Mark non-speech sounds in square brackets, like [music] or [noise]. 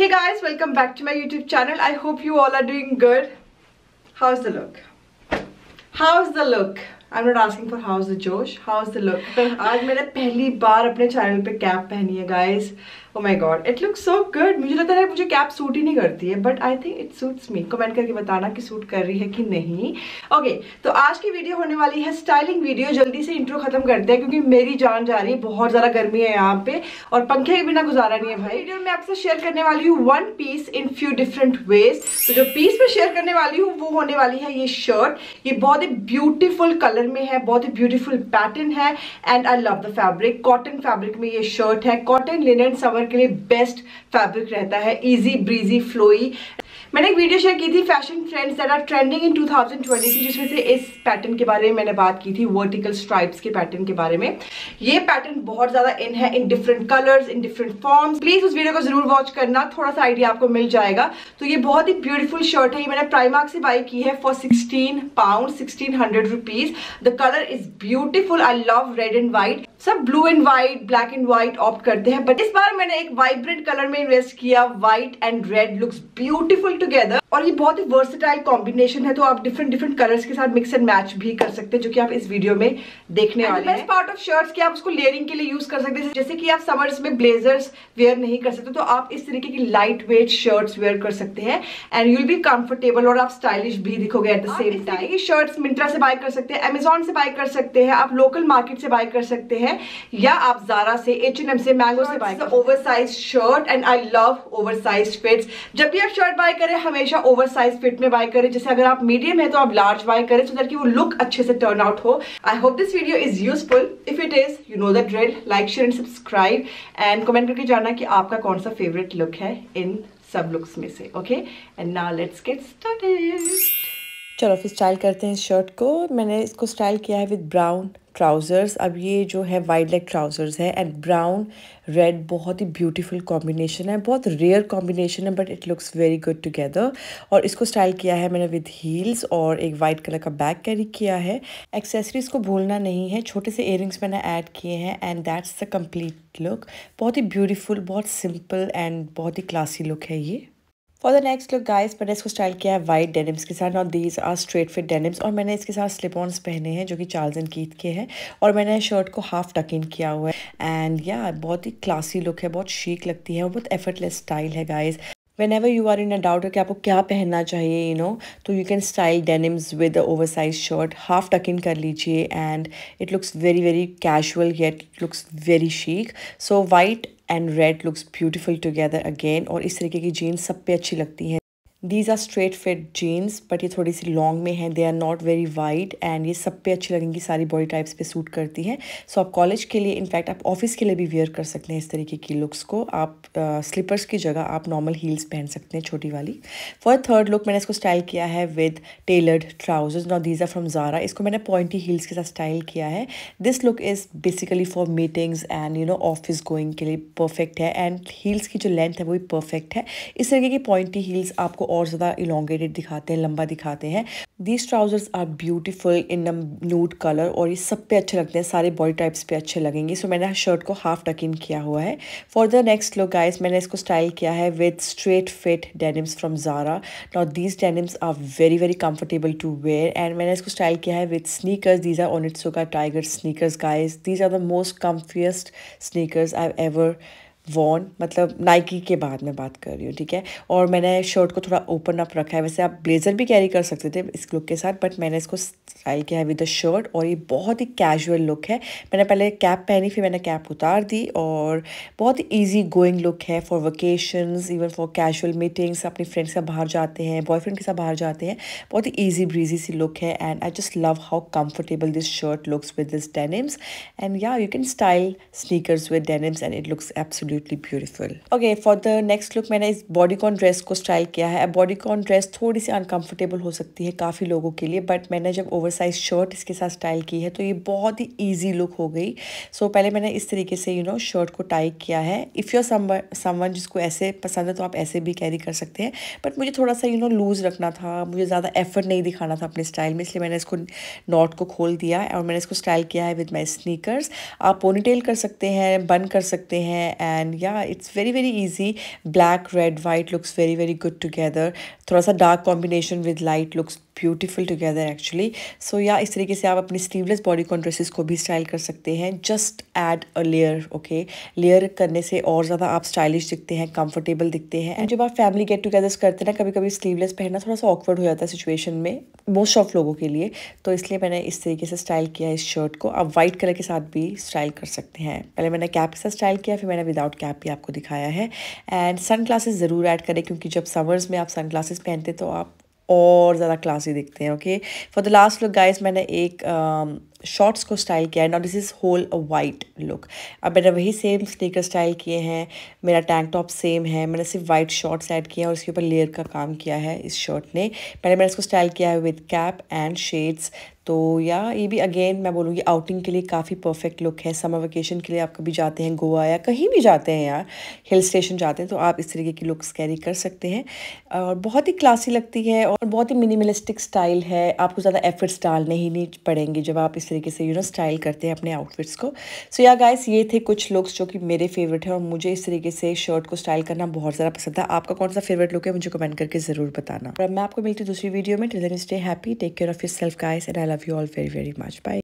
hey guys welcome back to my youtube channel i hope you all are doing good how's the look how's the look I'm not asking for for the Josh, the josh look. The [laughs] look आज मैंने पहली बार अपने channel पे cap पहनी है guys oh my God it look so good मुझे लगता है मुझे कैप सूट ही नहीं करती है but I think it suits me comment करके बताना कि सूट कर रही है कि नहीं ओके okay, तो आज की वीडियो होने वाली है स्टाइलिंग वीडियो जल्दी से इंट्रो खत्म करते हैं क्योंकि मेरी जान जा रही है बहुत ज़्यादा गर्मी है यहाँ पे और पंखे के बिना गुजारा नहीं है भाई हाँ, वीडियो में आपसे शेयर करने वाली हूँ one piece in few different ways तो जो पीस मैं शेयर करने वाली हूँ वो होने वाली है ये शर्ट ये बहुत ही ब्यूटीफुल कलर कलर में है बहुत ही ब्यूटीफुल पैटर्न है and I love the fabric cotton fabric में ये शर्ट है कॉटन लिनन समर के लिए बेस्ट फैब्रिक रहता है इजी ब्रीजी फ्लोई मैंने एक वीडियो शेयर की थी fashion trends that are trending in 2020 की जिसमें से इस पैटर्न के बारे में मैंने बात की थी वर्टिकल स्ट्राइप्स के पैटर्न के बारे में ये पैटर्न बहुत ज्यादा इन है in different colours in different forms please उस वीडियो को जरूर वॉच करना थोड़ा सा आइडिया आपको मिल जाएगा तो ये बहुत ही ब्यूटीफुल शर्ट है ये मैंने प्राइमार्क से बाई की है for sixteen pound sixteen hundred rupees the colour is beautiful I love red and white सब blue and white black and white opt करते हैं बट इस बार मैंने एक वाइब्रेंट कलर में इन्वेस्ट किया white and red looks beautiful together और ये बहुत ही वर्सेटाइल कॉम्बिनेशन है तो आप डिफरेंट डिफरेंट कलर्स के साथ मिक्स एंड मैच भी कर सकते हैं जो कि आप इस वीडियो में देखने वाले बेस्ट पार्ट ऑफ शर्ट्स की आप उसको लेयरिंग के लिए यूज कर सकते हैं जैसे कि आप समर्स में ब्लेजर्स वेयर नहीं कर सकते तो आप इस तरीके की लाइट वेट शर्ट्स वेयर कर सकते हैं एंड यूल बी कंफर्टेबल और आप स्टाइलिश भी दिखोगे at the same time shirts Myntra से बाय कर सकते हैं अमेजोन से बाय कर सकते हैं आप लोकल मार्केट से बाय कर सकते हैं या आप जारा से एच एन एम से मैंगो से buy oversize shirt and I love oversize fits जब भी आप शर्ट बाय करें हमेशा या ओवर साइज फिट में बाय करें जैसे अगर आप मीडियम है तो आप लार्ज बाय करें सो दैट कि वो लुक अच्छे से टर्न आउट हो I hope this video is useful if it is you know the drill like share and subscribe and comment करके जानना कि आपका कौन सा फेवरेट लुक है इन सब लुक्स में से okay and now let's get started चलो फिर स्टाइल करते हैं इस शर्ट को मैंने इसको स्टाइल किया है विद ब्राउन ट्राउज़र्स अब ये जो है वाइड लेग ट्राउज़र्स है एंड ब्राउन रेड बहुत ही ब्यूटीफुल कॉम्बिनेशन है बहुत रेयर कॉम्बिनेशन है but it looks very good together और इसको स्टाइल किया है मैंने विद हील्स और एक वाइट कलर का बैग कैरी किया है एक्सेसरीज़ को भूलना नहीं है छोटे से इयरिंग्स मैंने ऐड किए हैं and that's the complete look बहुत ही ब्यूटीफुल बहुत सिंपल एंड बहुत ही क्लासी लुक है ये for the next look guys मैंने इसको स्टाइल किया है वाइट डेनिम्स के साथ और these are straight fit denims और मैंने इसके साथ स्लिप ऑन्स पहने हैं जो कि चार्ल्स एंड कीथ के हैं और मैंने शर्ट को हाफ टक इन किया हुआ है एंड या yeah, बहुत ही क्लासी लुक है बहुत शीक लगती है और बहुत एफर्टलेस स्टाइल है guys whenever you are in a doubt कि आपको क्या पहनना चाहिए यू नो तो you can style denims with oversize shirt half tuck in कर लीजिए and it looks very very casual yet looks very chic so white and red looks beautiful together again और इस तरीके की jeans सब पे अच्छी लगती हैं these are straight fit jeans but ये थोड़ी सी लॉन्ग में है they are not very wide and ये सब पे अच्छी लगेंगी सारी बॉडी टाइप्स पे सूट करती हैं सो so, आप कॉलेज के लिए इनफैक्ट आप ऑफिस के लिए भी वेयर कर सकते हैं इस तरीके की लुक्स को आप स्लीपर्स uh, की जगह आप नॉर्मल हील्स पहन सकते हैं छोटी वाली फॉर थर्ड लुक मैंने इसको स्टाइल किया है with tailored trousers note these are from Zara इसको मैंने पॉइंटी हील्स के साथ स्टाइल किया है this look is basically for meetings and you know office going के लिए परफेक्ट है एंड हील्स की जो लेंथ है वो भी परफेक्ट है इस तरीके की पॉइंटी हील्स आपको और ज़्यादा इलॉन्गेटेड दिखाते हैं लंबा दिखाते हैं these trousers are beautiful in a nude colour और ये सब पे अच्छे लगते हैं सारे बॉडी टाइप्स पे अच्छे लगेंगे सो so, मैंने शर्ट को हाफ टक इन किया हुआ है for the next look guys मैंने इसको स्टाइल किया है with straight fit denims from Zara note these denims are very very comfortable to wear and मैंने इसको स्टाइल किया है with sneakers these are Onitsuka का Tiger sneakers guys these are the most comfiest sneakers I ever own मतलब Nike के बाद में बात कर रही हूँ ठीक है और मैंने शर्ट को थोड़ा ओपन अप रखा है वैसे आप ब्लेज़र भी कैरी कर सकते थे इस लुक के साथ बट मैंने इसको स्टाइल किया है विद द शर्ट और ये बहुत ही कैजुअल लुक है मैंने पहले कैप पहनी फिर मैंने कैप उतार दी और बहुत ही ईजी गोइंग लुक है for vacations even for casual meetings अपनी फ्रेंड्स के साथ बाहर जाते हैं बॉयफ्रेंड के साथ बाहर जाते हैं बहुत ही ईजी ब्रीजी सी लुक है and I just love how comfortable this shirt looks with this denims and या you can style sneakers with denims and it looks absolute absolutely beautiful okay for the next look मैंने इस bodycon dress को style किया है bodycon dress थोड़ी सी uncomfortable हो सकती है काफ़ी लोगों के लिए बट मैंने जब ओवरसाइज शर्ट इसके साथ स्टाइल की है तो ये बहुत ही ईजी लुक हो गई सो so, पहले मैंने इस तरीके से यू नो शर्ट को टाई किया है इफ़ यूर समन जिसको ऐसे पसंद है तो आप ऐसे भी कैरी कर सकते हैं बट मुझे थोड़ा सा यू नो लूज़ रखना था मुझे ज़्यादा एफर्ट नहीं दिखाना था अपने स्टाइल में इसलिए मैंने इसको नॉट को खोल दिया और मैंने इसको स्टाइल किया है विद माई स्नीकर्स आप पोनीटेल कर सकते हैं बन कर सकते हैं and and yeah it's very very easy black red white looks very very good together thoda sa dark combination with light looks beautiful together actually so या इस तरीके से आप अपनी स्लीवलेस बॉडी कॉन ड्रेसेस को भी स्टाइल कर सकते हैं just add a layer okay layer करने से और ज़्यादा आप स्टाइलिश दिखते हैं कंफर्टेबल दिखते हैं एंड जब आप फैमिली गेट टुगेदर्स करते हैं ना कभी कभी स्लीवलेस पहनना थोड़ा सा ऑकवर्ड हो जाता है सिचुएशन में मोस्ट ऑफ लोगों के लिए तो इसलिए मैंने इस तरीके से स्टाइल किया इस शर्ट को आप वाइट कलर के साथ भी स्टाइल कर सकते हैं पहले मैंने कैप के साथ स्टाइल किया फिर मैंने विदाउट कैप भी आपको दिखाया है एंड सन ग्लासेज ज़रूर ऐड करें क्योंकि जब समर्स में आप सन ग्लासेस पहनते तो आप और ज़्यादा क्लासी दिखते हैं okay for the last look guys मैंने एक शॉर्ट्स को स्टाइल किया है note this is whole a white look अब मैंने वही सेम स्नीकर स्टाइल किए हैं मेरा टैंक टॉप सेम है मैंने सिर्फ वाइट शॉर्ट्स ऐड किए हैं और उसके ऊपर लेयर का काम किया है इस शर्ट ने पहले मैंने इसको स्टाइल किया है विद कैप एंड शेड्स तो या ये भी अगेन मैं बोलूँगी आउटिंग के लिए काफ़ी परफेक्ट लुक है समर वेकेशन के लिए आप कभी जाते हैं गोवा या कहीं भी जाते हैं यार हिल स्टेशन जाते हैं तो आप इस तरीके की लुक्स कैरी कर सकते हैं और बहुत ही क्लासी लगती है और बहुत ही मिनिमलिस्टिक स्टाइल है आपको ज़्यादा एफर्ट्स डालने ही नहीं पड़ेंगे जब आप इस तरीके से यू नो स्टाइल करते हैं अपने आउटफिट्स को सो या गाइस ये थे कुछ लुक्स जो कि मेरे फेवरेट हैं और मुझे इस तरीके से शर्ट को स्टाइल करना बहुत ज़्यादा पसंद था आपका कौन सा फेवरेट लुक है मुझे कमेंट करके ज़रूर बताना और मैं आपको मिलती दूसरी वीडियो में till stay happy take care of yourself guys and I love you all very very much bye